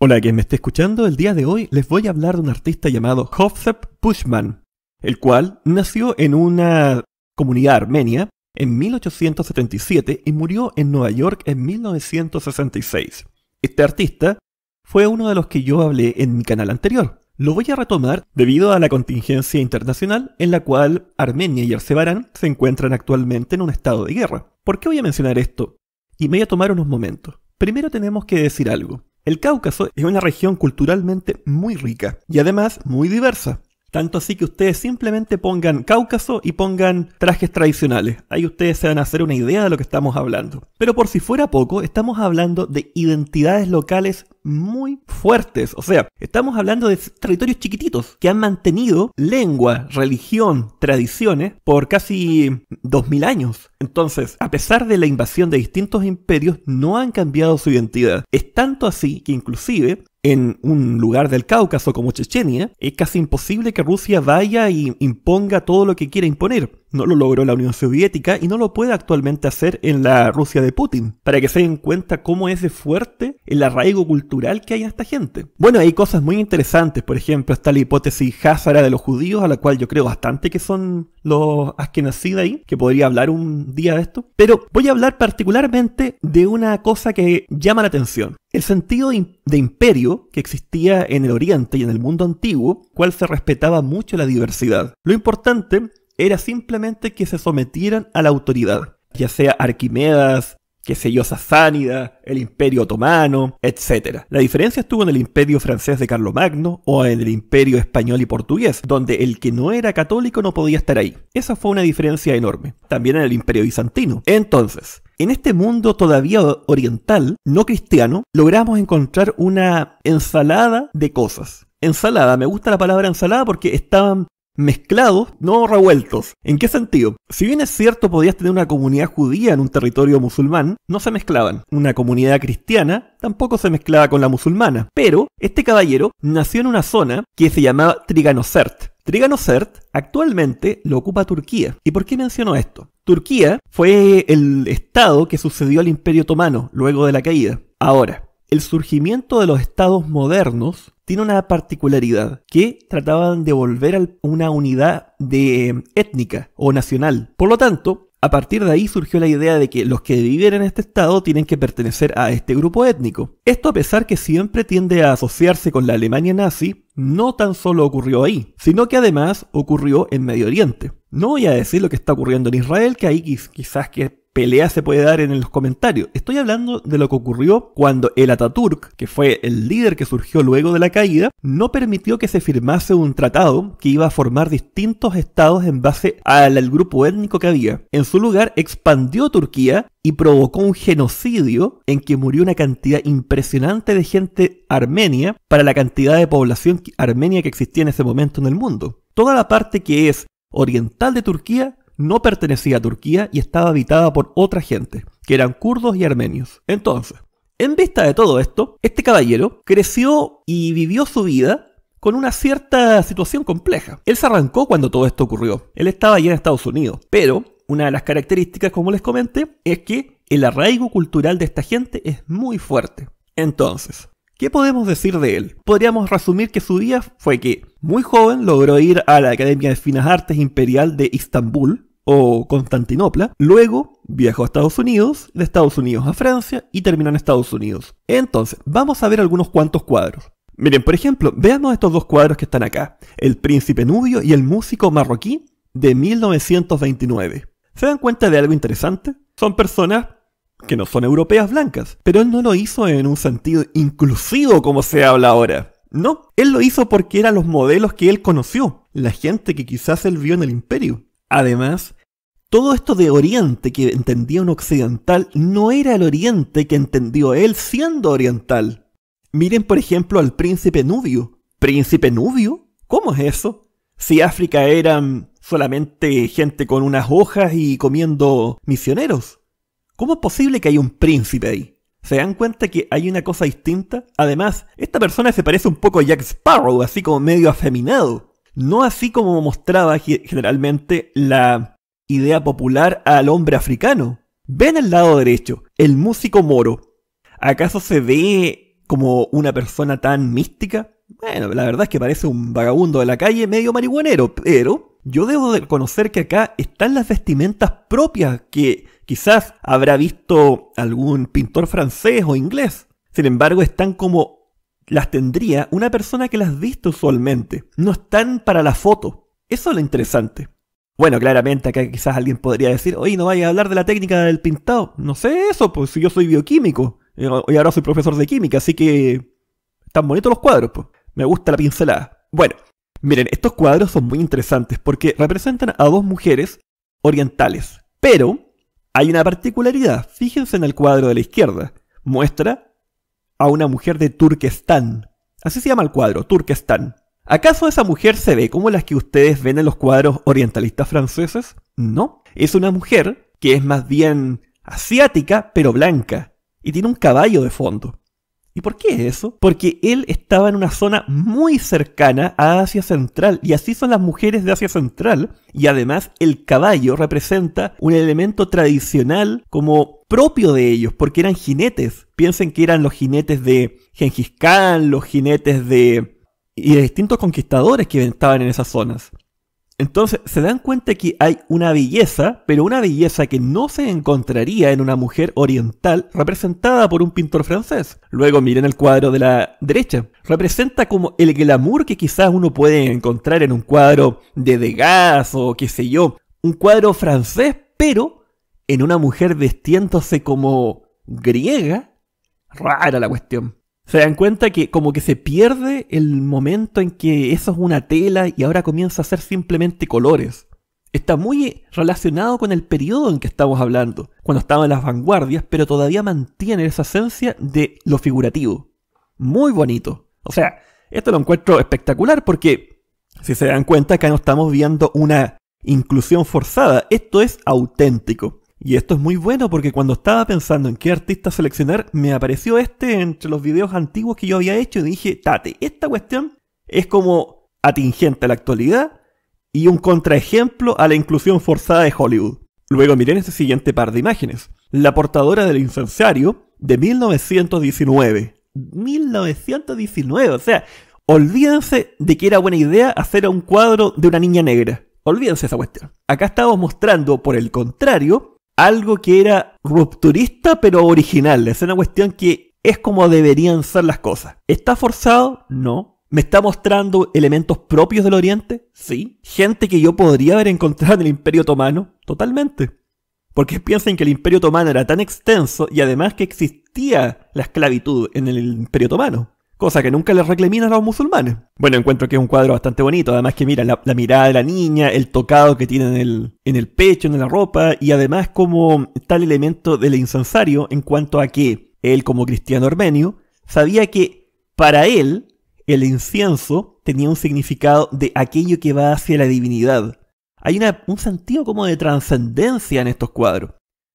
Hola, quien me esté escuchando, el día de hoy les voy a hablar de un artista llamado Hovsep Pushman, el cual nació en una comunidad armenia en 1877 y murió en Nueva York en 1966. Este artista fue uno de los que yo hablé en mi canal anterior. Lo voy a retomar debido a la contingencia internacional en la cual Armenia y Arcebarán se encuentran actualmente en un estado de guerra. ¿Por qué voy a mencionar esto? Y me voy a tomar unos momentos. Primero tenemos que decir algo. El Cáucaso es una región culturalmente muy rica y además muy diversa. Tanto así que ustedes simplemente pongan Cáucaso y pongan trajes tradicionales. Ahí ustedes se van a hacer una idea de lo que estamos hablando. Pero por si fuera poco, estamos hablando de identidades locales muy fuertes. O sea, estamos hablando de territorios chiquititos que han mantenido lengua, religión, tradiciones por casi 2000 años. Entonces, a pesar de la invasión de distintos imperios, no han cambiado su identidad. Es tanto así que inclusive en un lugar del Cáucaso como Chechenia, es casi imposible que Rusia vaya y imponga todo lo que quiera imponer no lo logró la Unión Soviética y no lo puede actualmente hacer en la Rusia de Putin, para que se den cuenta cómo es de fuerte el arraigo cultural que hay en esta gente. Bueno, hay cosas muy interesantes, por ejemplo, está la hipótesis házara de los judíos, a la cual yo creo bastante que son los que de ahí, que podría hablar un día de esto, pero voy a hablar particularmente de una cosa que llama la atención. El sentido de imperio que existía en el Oriente y en el mundo antiguo, cual se respetaba mucho la diversidad. Lo importante era simplemente que se sometieran a la autoridad, ya sea Arquimedas, que se yo, Sasánida, el Imperio Otomano, etc. La diferencia estuvo en el Imperio francés de Carlomagno o en el Imperio español y portugués, donde el que no era católico no podía estar ahí. Esa fue una diferencia enorme. También en el Imperio bizantino. Entonces, en este mundo todavía oriental, no cristiano, logramos encontrar una ensalada de cosas. Ensalada, me gusta la palabra ensalada porque estaban mezclados, no revueltos. ¿En qué sentido? Si bien es cierto podías tener una comunidad judía en un territorio musulmán, no se mezclaban. Una comunidad cristiana tampoco se mezclaba con la musulmana. Pero este caballero nació en una zona que se llamaba Triganocert. Triganocert actualmente lo ocupa Turquía. ¿Y por qué menciono esto? Turquía fue el estado que sucedió al Imperio Otomano luego de la caída. Ahora, el surgimiento de los estados modernos tiene una particularidad que trataban de volver a una unidad de eh, étnica o nacional. Por lo tanto, a partir de ahí surgió la idea de que los que viven en este estado tienen que pertenecer a este grupo étnico. Esto a pesar que siempre tiende a asociarse con la Alemania nazi, no tan solo ocurrió ahí, sino que además ocurrió en Medio Oriente. No voy a decir lo que está ocurriendo en Israel, que ahí quizás que pelea se puede dar en los comentarios. Estoy hablando de lo que ocurrió cuando el Ataturk, que fue el líder que surgió luego de la caída, no permitió que se firmase un tratado que iba a formar distintos estados en base al, al grupo étnico que había. En su lugar, expandió Turquía y provocó un genocidio en que murió una cantidad impresionante de gente armenia para la cantidad de población armenia que existía en ese momento en el mundo. Toda la parte que es oriental de Turquía no pertenecía a Turquía y estaba habitada por otra gente, que eran kurdos y armenios. Entonces, en vista de todo esto, este caballero creció y vivió su vida con una cierta situación compleja. Él se arrancó cuando todo esto ocurrió. Él estaba allá en Estados Unidos, pero una de las características, como les comenté, es que el arraigo cultural de esta gente es muy fuerte. Entonces, ¿qué podemos decir de él? Podríamos resumir que su día fue que, muy joven, logró ir a la Academia de Finas Artes Imperial de Istambul, o Constantinopla. Luego viajó a Estados Unidos, de Estados Unidos a Francia y terminó en Estados Unidos. Entonces, vamos a ver algunos cuantos cuadros. Miren, por ejemplo, veamos estos dos cuadros que están acá, El príncipe nubio y El músico marroquí de 1929. ¿Se dan cuenta de algo interesante? Son personas que no son europeas blancas, pero él no lo hizo en un sentido inclusivo como se habla ahora. No, él lo hizo porque eran los modelos que él conoció, la gente que quizás él vio en el imperio. Además, todo esto de Oriente que entendía un occidental no era el Oriente que entendió él siendo oriental. Miren por ejemplo al príncipe Nubio. ¿Príncipe Nubio? ¿Cómo es eso? Si África eran mm, solamente gente con unas hojas y comiendo misioneros. ¿Cómo es posible que haya un príncipe ahí? ¿Se dan cuenta que hay una cosa distinta? Además, esta persona se parece un poco a Jack Sparrow, así como medio afeminado. No así como mostraba generalmente la idea popular al hombre africano. Ven al lado derecho, el músico moro. ¿Acaso se ve como una persona tan mística? Bueno, la verdad es que parece un vagabundo de la calle medio marihuanero, pero yo debo conocer que acá están las vestimentas propias que quizás habrá visto algún pintor francés o inglés. Sin embargo, están como las tendría una persona que las viste usualmente. No están para la foto. Eso es lo interesante. Bueno, claramente acá quizás alguien podría decir, oye, no vayas a hablar de la técnica del pintado. No sé eso, pues yo soy bioquímico. y ahora soy profesor de química, así que están bonitos los cuadros, pues. Me gusta la pincelada. Bueno, miren, estos cuadros son muy interesantes porque representan a dos mujeres orientales. Pero hay una particularidad. Fíjense en el cuadro de la izquierda. Muestra a una mujer de Turquestán. Así se llama el cuadro, Turquestán. ¿Acaso esa mujer se ve como las que ustedes ven en los cuadros orientalistas franceses? No. Es una mujer que es más bien asiática, pero blanca, y tiene un caballo de fondo. ¿Y por qué eso? Porque él estaba en una zona muy cercana a Asia Central, y así son las mujeres de Asia Central, y además el caballo representa un elemento tradicional como propio de ellos, porque eran jinetes. Piensen que eran los jinetes de Gengis Khan, los jinetes de y de distintos conquistadores que estaban en esas zonas. Entonces se dan cuenta que hay una belleza, pero una belleza que no se encontraría en una mujer oriental representada por un pintor francés. Luego miren el cuadro de la derecha. Representa como el glamour que quizás uno puede encontrar en un cuadro de Degas o qué sé yo. Un cuadro francés, pero en una mujer vestiéndose como griega. Rara la cuestión se dan cuenta que como que se pierde el momento en que eso es una tela y ahora comienza a ser simplemente colores. Está muy relacionado con el periodo en que estamos hablando, cuando estaban las vanguardias, pero todavía mantiene esa esencia de lo figurativo. Muy bonito. O sea, esto lo encuentro espectacular porque, si se dan cuenta, acá no estamos viendo una inclusión forzada, esto es auténtico. Y esto es muy bueno porque cuando estaba pensando en qué artista seleccionar, me apareció este entre los videos antiguos que yo había hecho y dije, tate, esta cuestión es como atingente a la actualidad y un contraejemplo a la inclusión forzada de Hollywood. Luego miren este siguiente par de imágenes. La portadora del incensario de 1919. 1919, o sea, olvídense de que era buena idea hacer un cuadro de una niña negra. Olvídense esa cuestión. Acá estamos mostrando, por el contrario, algo que era rupturista pero original. Es una cuestión que es como deberían ser las cosas. ¿Está forzado? No. ¿Me está mostrando elementos propios del Oriente? Sí. Gente que yo podría haber encontrado en el Imperio Otomano. Totalmente. Porque piensen que el Imperio Otomano era tan extenso y además que existía la esclavitud en el Imperio Otomano cosa que nunca le reclaminan a los musulmanes. Bueno, encuentro que es un cuadro bastante bonito, además que mira la, mirada de la niña, el tocado que tiene en el, pecho, en la ropa, y además como tal elemento del incensario en cuanto a que él como cristiano armenio sabía que para él el incienso tenía un significado de aquello que va hacia la divinidad. Hay un sentido como de trascendencia en estos cuadros.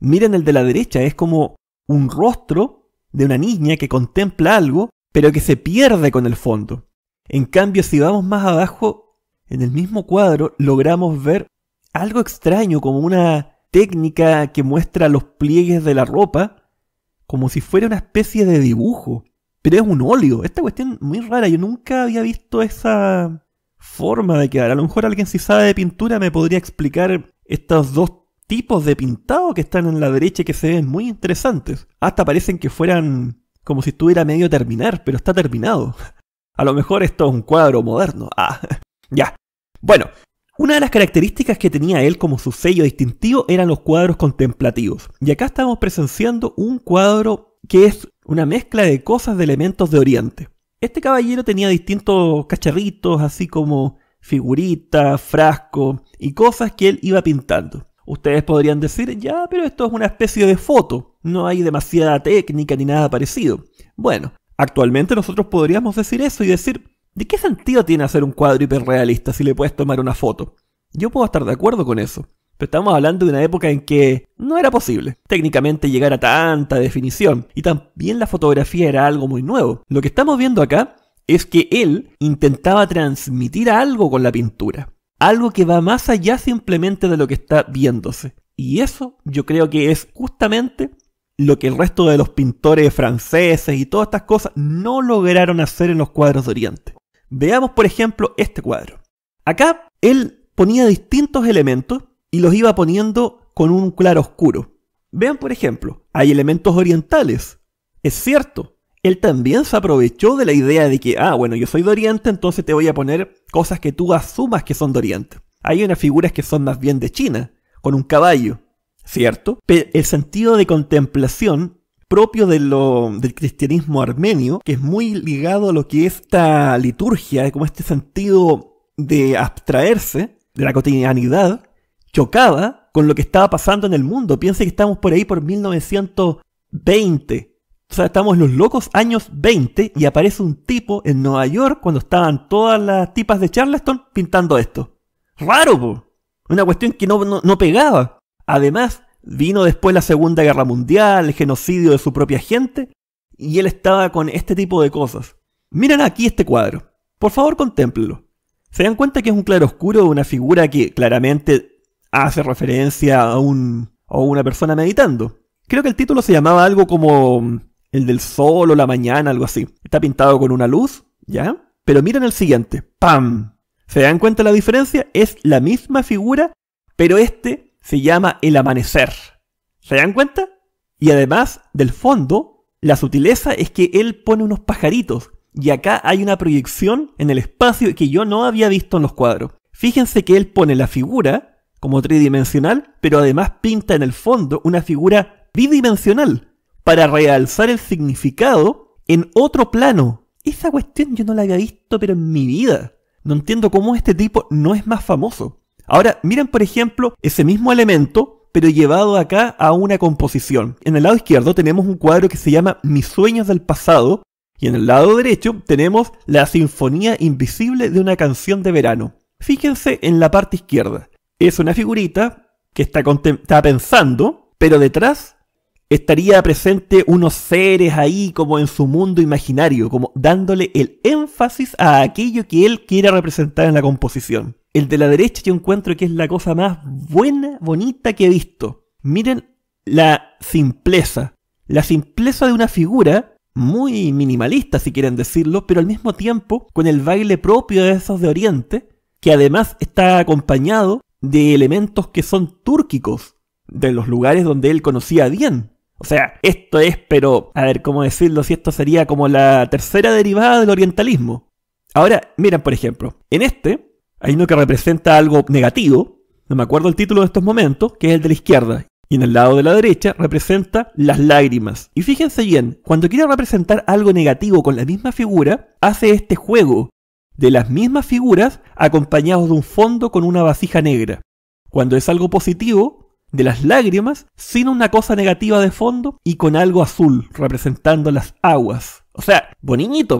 Miren el de la derecha, es como un rostro de una niña que contempla algo pero que se pierde con el fondo. En cambio, si vamos más abajo, en el mismo cuadro logramos ver algo extraño, como una técnica que muestra los pliegues de la ropa, como si fuera una especie de dibujo. Pero es un óleo, esta cuestión muy rara, yo nunca había visto esa forma de quedar. A lo mejor alguien si sabe de pintura me podría explicar estos dos tipos de pintado que están en la derecha y que se ven muy interesantes. Hasta parecen que fueran como si estuviera medio terminar, pero está terminado. A lo mejor esto es un cuadro moderno. Ah, ya. Bueno, una de las características que tenía él como su sello distintivo eran los cuadros contemplativos. Y acá estamos presenciando un cuadro que es una mezcla de cosas de elementos de Oriente. Este caballero tenía distintos cacharritos, así como figuritas, frascos y cosas que él iba pintando. Ustedes podrían decir, ya, pero esto es una especie de foto no hay demasiada técnica ni nada parecido. Bueno, actualmente nosotros podríamos decir eso y decir, ¿de qué sentido tiene hacer un cuadro hiperrealista si le puedes tomar una foto? Yo puedo estar de acuerdo con eso, pero estamos hablando de una época en que no era posible técnicamente llegar a tanta definición, y también la fotografía era algo muy nuevo. Lo que estamos viendo acá es que él intentaba transmitir algo con la pintura, algo que va más allá simplemente de lo que está viéndose. Y eso yo creo que es justamente lo que el resto de los pintores franceses y todas estas cosas no lograron hacer en los cuadros de Oriente. Veamos, por ejemplo, este cuadro. Acá él ponía distintos elementos y los iba poniendo con un claro oscuro. Vean, por ejemplo, hay elementos orientales. Es cierto, él también se aprovechó de la idea de que, ah, bueno, yo soy de Oriente, entonces te voy a poner cosas que tú asumas que son de Oriente. Hay unas figuras que son más bien de China, con un caballo. ¿cierto? Pero el sentido de contemplación propio del cristianismo armenio, que es muy ligado a lo que esta liturgia, como este sentido de abstraerse de la cotidianidad, chocaba con lo que estaba pasando en el mundo. Piense que estamos por ahí por 1920. O sea, estamos en los locos años 20 y aparece un tipo en Nueva York cuando estaban todas las tipas de Charleston pintando esto. Raro, Una cuestión que no, no, no pegaba. Además, vino después la Segunda Guerra Mundial, el genocidio de su propia gente, y él estaba con este tipo de cosas. Miren aquí este cuadro. Por favor, contémplenlo. Se dan cuenta que es un claroscuro de una figura que claramente hace referencia a, un, a una persona meditando. Creo que el título se llamaba algo como mm, el del sol o la mañana, algo así. Está pintado con una luz, ¿ya? Pero miren el siguiente. ¡Pam! ¿Se dan cuenta la diferencia? Es la misma figura, pero este se llama El Amanecer. ¿Se dan cuenta? Y además, del fondo, la sutileza es que él pone unos pajaritos, y acá hay una proyección en el espacio que yo no había visto en los cuadros. Fíjense que él pone la figura como tridimensional, pero además pinta en el fondo una figura bidimensional para realzar el significado en otro plano. Esa cuestión yo no la había visto, pero en mi vida. No entiendo cómo este tipo no es más famoso. Ahora, miren por ejemplo ese mismo elemento, pero llevado acá a una composición. En el lado izquierdo tenemos un cuadro que se llama Mis sueños del pasado, y en el lado derecho tenemos la sinfonía invisible de una canción de verano. Fíjense en la parte izquierda. Es una figurita que está, pensando, pero detrás estaría presente unos seres ahí como en su mundo imaginario, como dándole el énfasis a aquello que él quiere representar en la composición. El de la derecha yo encuentro que es la cosa más buena, bonita que he visto. Miren la simpleza. La simpleza de una figura muy minimalista, si quieren decirlo, pero al mismo tiempo con el baile propio de esos de Oriente, que además está acompañado de elementos que son túrquicos, de los lugares donde él conocía bien. O sea, esto es, pero, a ver, ¿cómo decirlo? Si esto sería como la tercera derivada del orientalismo. Ahora, miren, por ejemplo, en este hay uno que representa algo negativo, no me acuerdo el título de estos momentos, que es el de la izquierda. Y en el lado de la derecha representa las lágrimas. Y fíjense bien, cuando quiere representar algo negativo con la misma figura, hace este juego de las mismas figuras acompañados de un fondo con una vasija negra. Cuando es algo positivo, de las lágrimas, sin una cosa negativa de fondo y con algo azul representando las aguas. O sea, boniñito,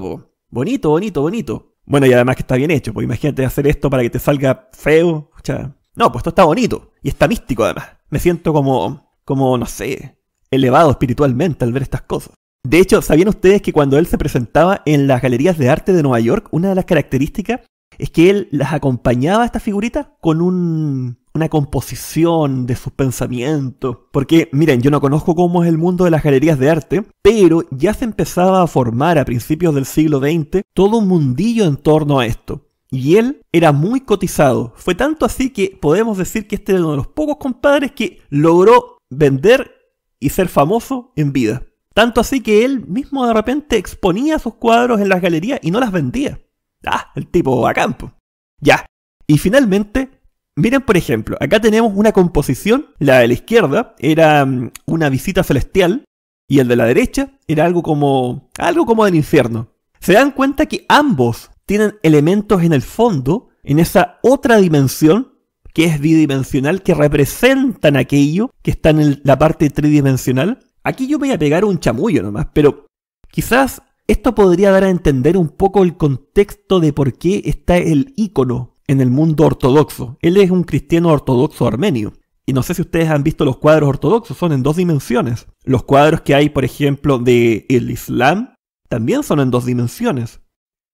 bonito, bonito, bonito. Bueno, y además que está bien hecho, pues imagínate hacer esto para que te salga feo. O sea, no, pues esto está bonito y está místico además. Me siento como, como, no sé, elevado espiritualmente al ver estas cosas. De hecho, ¿sabían ustedes que cuando él se presentaba en las galerías de arte de Nueva York, una de las características es que él las acompañaba a estas figuritas con un una composición de sus pensamientos. Porque, miren, yo no conozco cómo es el mundo de las galerías de arte, pero ya se empezaba a formar a principios del siglo XX todo un mundillo en torno a esto. Y él era muy cotizado. Fue tanto así que podemos decir que este era uno de los pocos compadres que logró vender y ser famoso en vida. Tanto así que él mismo de repente exponía sus cuadros en las galerías y no las vendía. Ah, el tipo a campo. Ya. Y finalmente Miren, por ejemplo, acá tenemos una composición, la de la izquierda era mm, una visita celestial y el de la derecha era algo como algo como del infierno. Se dan cuenta que ambos tienen elementos en el fondo, en esa otra dimensión que es bidimensional, que representan aquello que está en la parte tridimensional. Aquí yo voy a pegar un chamullo nomás, pero quizás esto podría dar a entender un poco el contexto de por qué está el icono en el mundo ortodoxo. Él es un cristiano ortodoxo armenio. Y no sé si ustedes han visto los cuadros ortodoxos, son en dos dimensiones. Los cuadros que hay, por ejemplo, de el Islam, también son en dos dimensiones.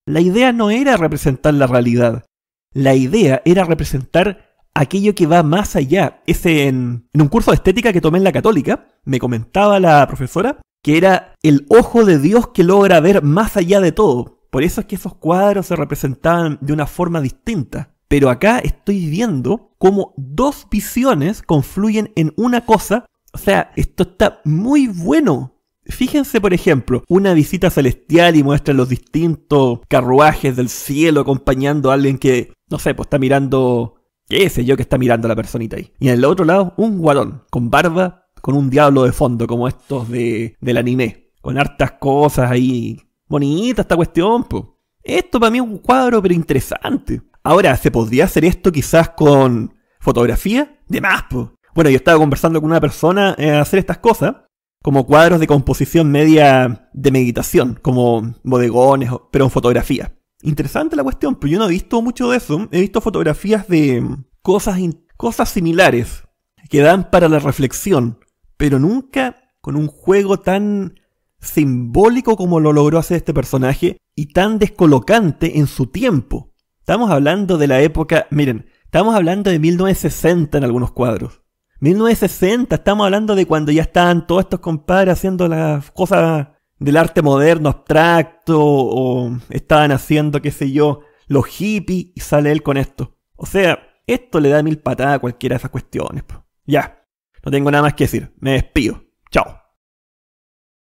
La idea no era representar la realidad. La idea era representar aquello que va más allá. Ese en, en un curso de estética que tomé en la católica, me comentaba la profesora que era el ojo de Dios que logra ver más allá de todo. Por eso es que esos cuadros se representaban de una forma distinta. Pero acá estoy viendo cómo dos visiones confluyen en una cosa. O sea, esto está muy bueno. Fíjense, por ejemplo, una visita celestial y muestra los distintos carruajes del cielo acompañando a alguien que, no sé, pues está mirando, qué sé yo, que está mirando a la personita ahí. Y en el otro lado, un guarón, con barba, con un diablo de fondo, como estos de, del anime, con hartas cosas ahí bonita esta cuestión, po. Esto para mí es un cuadro, pero interesante. Ahora, ¿se podría hacer esto quizás con fotografía? De más, po. Bueno, yo estaba conversando con una persona en eh, hacer estas cosas, como cuadros de composición media de meditación, como bodegones, pero en fotografía. Interesante la cuestión, pero yo no he visto mucho de eso. He visto fotografías de cosas, cosas similares que dan para la reflexión, pero nunca con un juego tan simbólico como lo logró hacer este personaje y tan descolocante en su tiempo. Estamos hablando de la época, miren, estamos hablando de 1960 en algunos cuadros. 1960, estamos hablando de cuando ya estaban todos estos compadres haciendo las cosas del arte moderno, abstracto, o estaban haciendo, qué sé yo, los hippies, y sale él con esto. O sea, esto le da mil patadas a cualquiera de esas cuestiones. Ya, no tengo nada más que decir, me despido.